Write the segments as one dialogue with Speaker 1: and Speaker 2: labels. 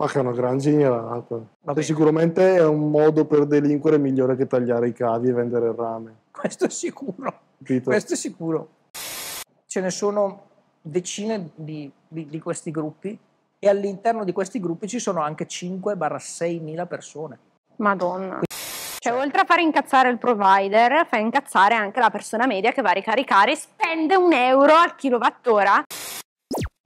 Speaker 1: Ma che è una gran genialata. Sicuramente è un modo per delinquere migliore che tagliare i cavi e vendere il rame. Questo è sicuro. Capito? Questo è
Speaker 2: sicuro. Ce ne sono decine di, di, di questi gruppi e all'interno di questi gruppi ci sono anche 5-6 mila persone.
Speaker 3: Madonna. Cioè, cioè, oltre a far incazzare il provider, fa incazzare anche la persona media che va a ricaricare e spende un euro al kilowattora.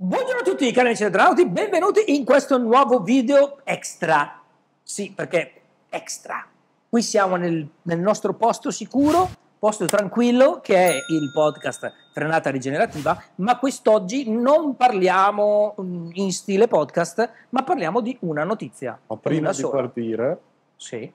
Speaker 2: Buongiorno a tutti cari amici astronauti, benvenuti in questo nuovo video extra. Sì, perché extra. Qui siamo nel, nel, nostro posto sicuro, posto tranquillo, che è il podcast Frenata Rigenerativa, ma quest'oggi non parliamo mm, in stile podcast, ma parliamo di una notizia. Ma prima di sola.
Speaker 1: partire, sì.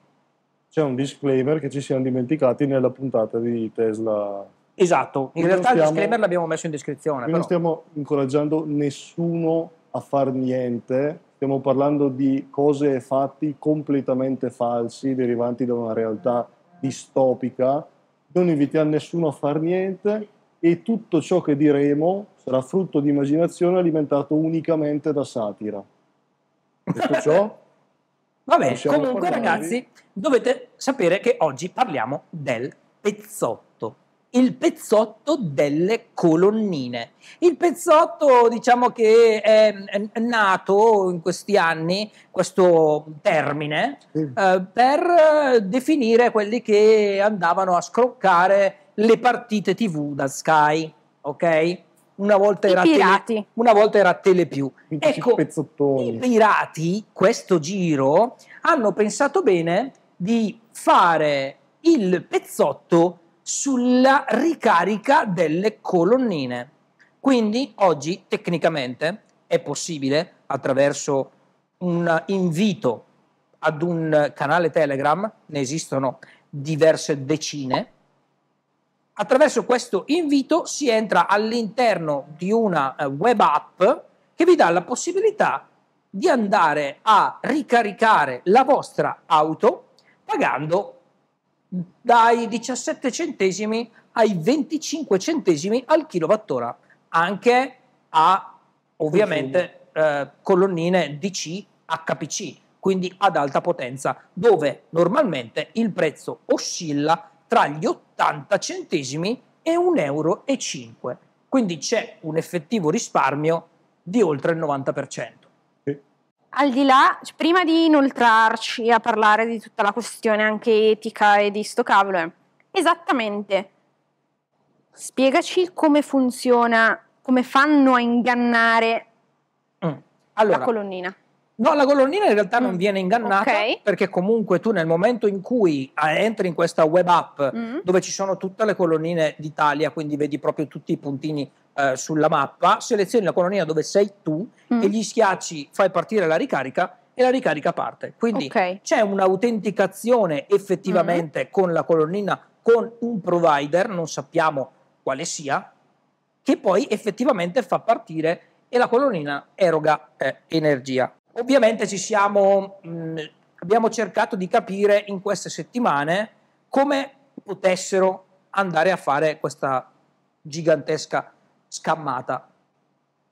Speaker 1: c'è un disclaimer che ci siamo dimenticati nella puntata di Tesla Esatto, in realtà stiamo, il disclaimer
Speaker 2: l'abbiamo messo in descrizione. Noi non
Speaker 1: stiamo incoraggiando nessuno a far niente, stiamo parlando di cose e fatti completamente falsi, derivanti da una realtà distopica. Non invitiamo nessuno a far niente e tutto ciò che diremo sarà frutto di immaginazione alimentato unicamente da satira. Detto ciò... Vabbè, comunque parlarvi. ragazzi,
Speaker 2: dovete sapere che oggi parliamo del pezzotto il pezzotto delle colonnine. Il pezzotto, diciamo che è, nato in questi anni, questo termine, mm. eh, per definire quelli che andavano a scroccare le partite TV da Sky, ok? Una volta, I era pirati. Tele, una volta era tele più. ecco, i pirati, questo giro, hanno pensato bene di fare il pezzotto sulla ricarica delle colonnine. Quindi oggi tecnicamente è possibile attraverso un invito ad un canale Telegram, ne esistono diverse decine, attraverso questo invito si entra all'interno di una eh, web app che vi dà la possibilità di andare a ricaricare la vostra auto pagando dai 17 centesimi ai 25 centesimi al kilowattora, anche a ovviamente eh, colonnine DC HPC, quindi ad alta potenza, dove normalmente il prezzo oscilla tra gli 80 centesimi e 1,05 euro. Quindi c'è un effettivo risparmio di oltre il 90%
Speaker 3: al di là, prima di inoltrarci a parlare di tutta la questione anche etica e di sto cavolo, eh, esattamente, spiegaci come funziona, come fanno a ingannare
Speaker 2: mm. allora, la colonnina. No, la colonnina in realtà mm. non viene ingannata okay. perché comunque tu nel momento in cui entri in questa web app mm. dove ci sono tutte le colonnine d'Italia, quindi vedi proprio tutti i puntini eh, sulla mappa, selezioni la colonnina dove sei tu mm. e gli schiacci, fai partire la ricarica e la ricarica parte. Quindi okay. c'è un'autenticazione effettivamente mm. con la colonnina, con un provider, non sappiamo quale sia, che poi effettivamente fa partire e la colonnina eroga eh, energia. Ovviamente siamo, mh, mm, abbiamo cercato di capire in queste settimane come potessero andare a fare questa gigantesca scammata.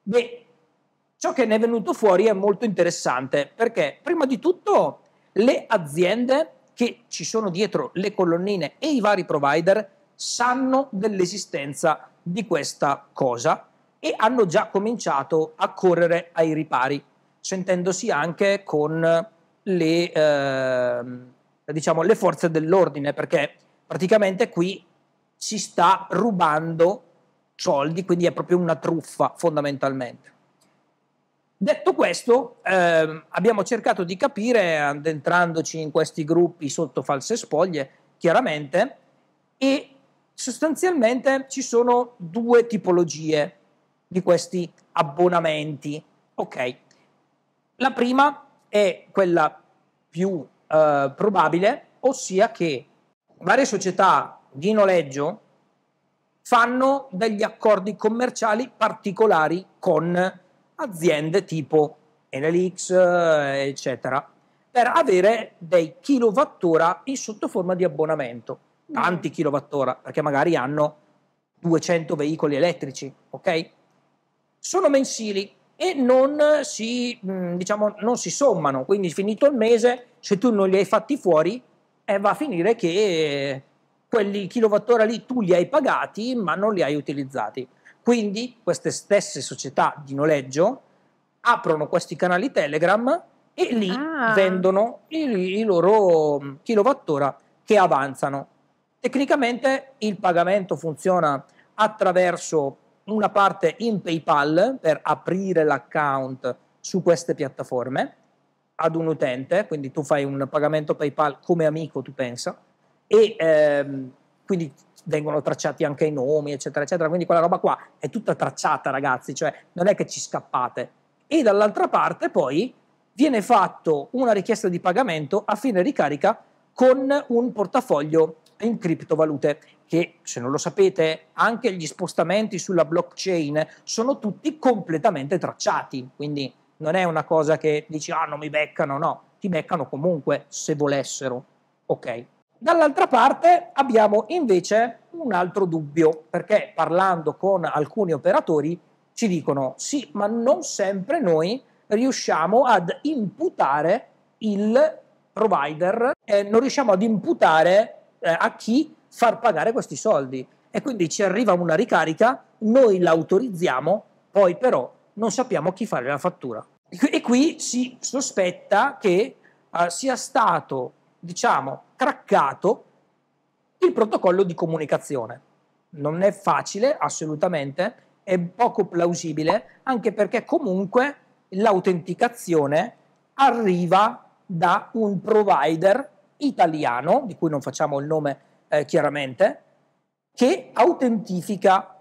Speaker 2: Beh, ciò che ne è venuto fuori è molto interessante perché prima di tutto le aziende che ci sono dietro le colonnine e i vari provider sanno dell'esistenza di questa cosa e hanno già cominciato a correre ai ripari sentendosi anche con le, eh, diciamo, le forze dell'ordine, perché praticamente qui si sta rubando soldi, quindi è proprio una truffa fondamentalmente. Detto questo, eh, abbiamo cercato di capire, addentrandoci in questi gruppi sotto false spoglie, chiaramente, e sostanzialmente ci sono due tipologie di questi abbonamenti. Ok, la prima è quella più eh, probabile, ossia che varie società di noleggio fanno degli accordi commerciali particolari con aziende tipo Enelix, eccetera, per avere dei kilowattora in sottoforma di abbonamento, mm. tanti kilowattora, perché magari hanno 200 veicoli elettrici, ok? Sono mensili, e non si, mm, diciamo, non si sommano. Quindi finito il mese, se tu non li hai fatti fuori, eh, va a finire che quelli kilowattora lì tu li hai pagati ma non li hai utilizzati. Quindi queste stesse società di noleggio aprono questi canali Telegram e lì ah. vendono i, i loro mm, kilowattora che avanzano. Tecnicamente il pagamento funziona attraverso una parte in PayPal per aprire l'account su queste piattaforme ad un utente, quindi tu fai un pagamento PayPal come amico, tu pensa, e ehm, quindi vengono tracciati anche i nomi, eccetera, eccetera. Quindi quella roba qua è tutta tracciata, ragazzi, cioè non è che ci scappate. E dall'altra parte poi viene fatto una richiesta di pagamento a fine ricarica con un portafoglio in criptovalute che, se non lo sapete, anche gli spostamenti sulla blockchain sono tutti completamente tracciati, quindi non è una cosa che dici ah non mi beccano, no, ti beccano comunque se volessero. Ok. Dall'altra parte abbiamo invece un altro dubbio, perché parlando con alcuni operatori ci dicono sì, ma non sempre noi riusciamo ad imputare il provider, eh, non riusciamo ad imputare eh, a chi far pagare questi soldi e quindi ci arriva una ricarica, noi l'autorizziamo, poi però non sappiamo chi fare la fattura. E qui si sospetta che eh, sia stato, diciamo, craccato il protocollo di comunicazione. Non è facile, assolutamente, è poco plausibile, anche perché comunque l'autenticazione arriva da un provider italiano, di cui non facciamo il nome eh, chiaramente, che autentifica,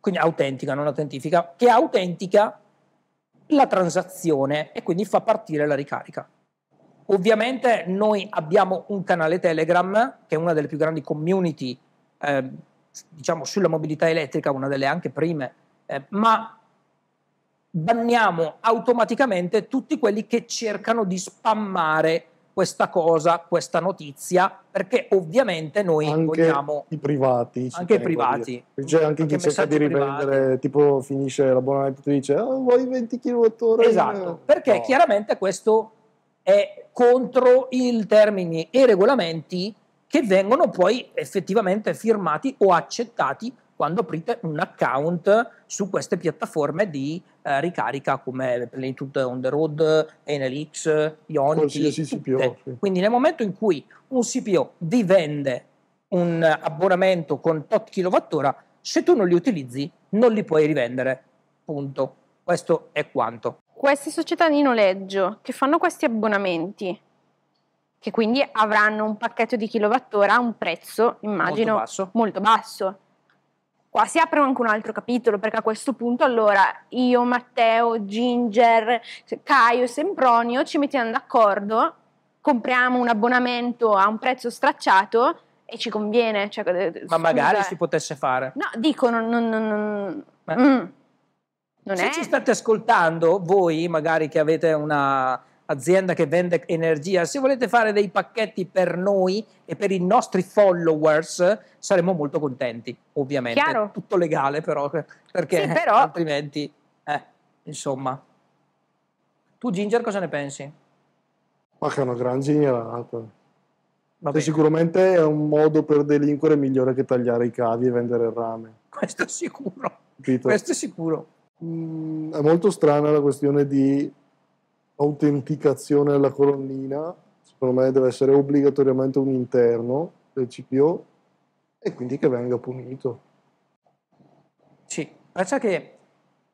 Speaker 2: quindi autentica, non autentifica, che autentica la transazione e quindi fa partire la ricarica. Ovviamente noi abbiamo un canale Telegram, che è una delle più grandi community, eh, diciamo, sulla mobilità elettrica, una delle anche prime, eh, ma banniamo automaticamente tutti quelli che cercano di spammare questa cosa, questa notizia, perché ovviamente noi anche vogliamo...
Speaker 1: i privati. Anche i privati. C'è cioè anche, anche chi cerca di riprendere, privati. tipo finisce l'abbonamento e ti dice oh, vuoi 20 kWh? Esatto,
Speaker 2: perché no. chiaramente questo è contro i termini e i regolamenti che vengono poi effettivamente firmati o accettati quando aprite un account su queste piattaforme di eh, ricarica come Plenitude on the road, NLX, Ionity, CPO, sì. quindi nel momento in cui un CPO vi vende un abbonamento con tot kilowattora, se tu non li utilizzi non li puoi rivendere, punto. Questo è quanto.
Speaker 3: Queste società di noleggio che fanno questi abbonamenti, che quindi avranno un pacchetto di kilowattora a un prezzo, immagino, molto basso. Molto basso Qua si apre anche un altro capitolo perché a questo punto allora io, Matteo, Ginger, Caio, Sempronio ci mettiamo d'accordo, compriamo un abbonamento a un prezzo stracciato e ci conviene. Cioè, eh, Ma magari si
Speaker 2: potesse fare. No,
Speaker 3: dico, non... non, non,
Speaker 2: non mm. Se è... ci state ascoltando, voi magari che avete una azienda che vende energia, se volete fare dei pacchetti per noi e per i nostri followers, saremmo molto contenti, ovviamente. Chiaro. tutto legale però, perché sì, però... altrimenti, eh, insomma. Tu Ginger cosa ne pensi?
Speaker 1: Ma che è una gran genialata. Cioè, sicuramente è un modo per delinquere migliore che tagliare i cavi e vendere il rame. Questo è sicuro. Capito? Questo è sicuro. Mm, è molto strana la questione di autenticazione alla colonnina, secondo me deve essere obbligatoriamente un interno del CPO e quindi che venga punito. Sì, pensa che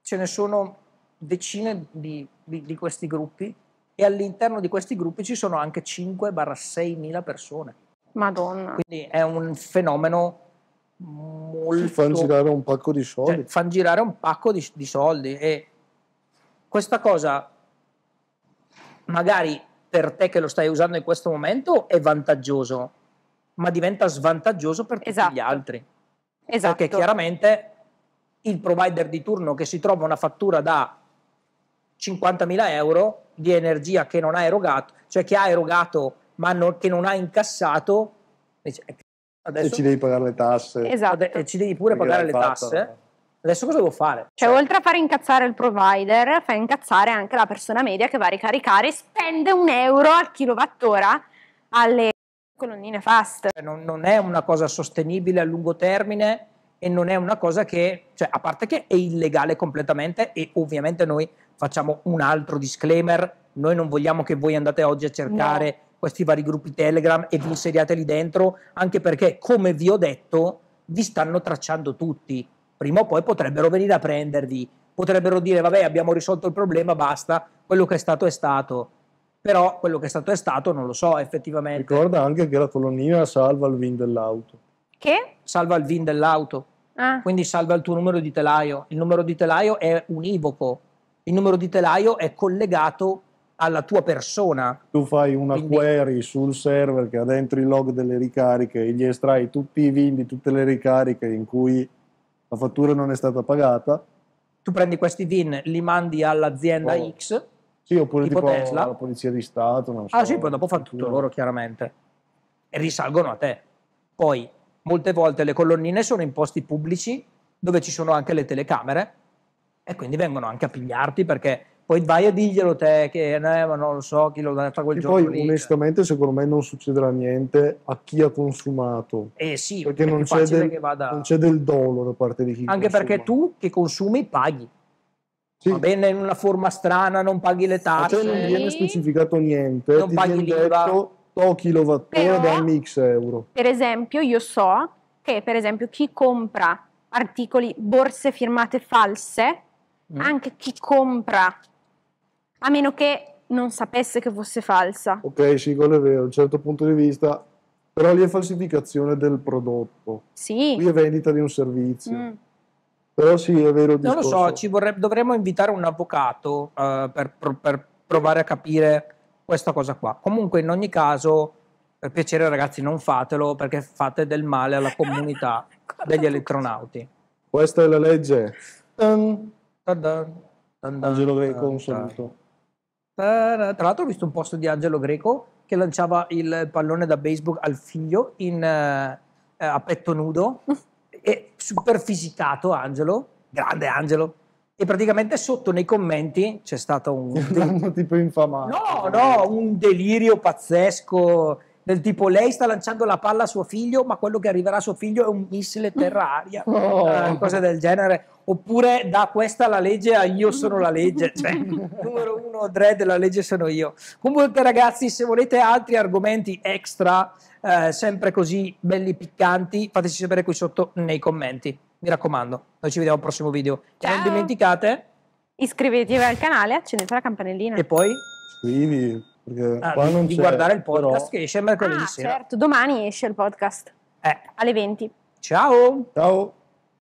Speaker 1: ce ne sono decine di,
Speaker 2: di, di questi gruppi e all'interno di questi gruppi ci sono anche 5-6 mila
Speaker 1: persone. Madonna. Quindi è
Speaker 2: un fenomeno molto... Si fanno girare
Speaker 1: un pacco di cioè, soldi. Cioè,
Speaker 2: fan girare un pacco di, di soldi e questa cosa magari per te che lo stai usando in questo momento è vantaggioso, ma diventa svantaggioso per tutti esatto. gli altri. Esatto. Perché chiaramente il provider di turno che si trova una fattura da 50.000 euro di energia che non ha erogato, cioè che ha erogato ma non, che non ha incassato, dice, eh, adesso, e ci devi
Speaker 1: pagare le tasse. Esatto. E ci
Speaker 2: devi pure pagare le fatto, tasse adesso cosa devo fare?
Speaker 3: Cioè, cioè, oltre a far incazzare il provider, fa incazzare anche la persona media che va a ricaricare e spende un euro al kilowattora alle colonnine fast. Cioè, non, non è
Speaker 2: una cosa sostenibile a lungo termine e non è una cosa che, cioè, a parte che è illegale completamente e ovviamente noi facciamo un altro disclaimer, noi non vogliamo che voi andate oggi a cercare no. questi vari gruppi Telegram e vi inseriate lì dentro, anche perché, come vi ho detto, vi stanno tracciando tutti prima o poi potrebbero venire a prendervi, potrebbero dire vabbè abbiamo risolto il problema, basta, quello che è stato è stato. Però quello che è stato è stato non lo so effettivamente.
Speaker 1: Ricorda anche che la colonia salva il VIN dell'auto.
Speaker 2: Che? Salva il VIN dell'auto. Ah. Quindi salva il tuo numero di telaio. Il numero di telaio è univoco. Il numero di telaio è collegato alla tua persona.
Speaker 1: Tu fai una Quindi, query sul server che ha dentro i log delle ricariche e gli estrai tutti i VIN di tutte le ricariche in cui la fattura non è stata pagata.
Speaker 2: Tu prendi questi VIN, li mandi all'azienda oh. X. Sì, oppure tipo, tipo Tesla. alla Polizia di Stato. Non ah, so, ah sì, poi dopo fa tutto loro chiaramente. E risalgono a te. Poi, molte volte le colonnine sono in posti pubblici dove ci sono anche le telecamere e quindi vengono anche a pigliarti perché poi vai a diglielo te che eh, ma non lo so chi lo dà tra quel e giorno poi lì,
Speaker 1: onestamente cioè. secondo me non succederà niente a chi ha consumato eh
Speaker 2: sì perché, perché non, c'è del, vada... non c'è, del,
Speaker 1: dolo da parte di chi anche consuma. perché
Speaker 2: tu che consumi paghi sì. va bene in una forma strana
Speaker 1: non paghi le tasse cioè non viene specificato niente non paghi l'IVA detto, o kilowattora da x euro
Speaker 3: per esempio io so che per esempio chi compra articoli borse firmate false mm. anche chi compra a meno che non sapesse che fosse falsa.
Speaker 1: Ok, sì, quello è vero, da un certo punto di vista, però lì è falsificazione del prodotto. Sì. Qui è vendita di un servizio. Mm. Però sì, è vero. Non lo so, ci
Speaker 2: vorrebbe, dovremmo invitare un avvocato uh, per, per, provare a capire questa cosa qua. Comunque, in ogni caso, per piacere ragazzi, non fatelo perché fate del male alla comunità degli elettronauti.
Speaker 1: Questa è la legge. Dun, dun, dun, Angelo Greco, un saluto.
Speaker 2: Tra l'altro ho visto un posto di Angelo Greco che lanciava il pallone da baseball al figlio in, eh, a petto nudo e super fisicato Angelo, grande Angelo. E praticamente sotto nei commenti c'è stato un... tipo infamato. No, no, un delirio pazzesco del tipo lei sta lanciando la palla a suo figlio ma quello che arriverà a suo figlio è un missile terra-aria oh. eh, cose del genere oppure da questa la legge a io sono la legge, cioè numero uno Dre della legge sono io. Comunque ragazzi, se volete altri argomenti extra, eh, sempre così belli piccanti, fateci sapere qui sotto nei commenti. Mi raccomando, noi ci vediamo al prossimo video. Ciao. non dimenticate
Speaker 3: iscrivetevi al canale, accendete la campanellina. E
Speaker 1: poi scrivi perché ah, qua di, non di guardare il podcast però... che esce mercoledì ah, sera.
Speaker 3: certo, domani esce il podcast. Eh. Alle 20.
Speaker 1: Ciao.
Speaker 3: Ciao.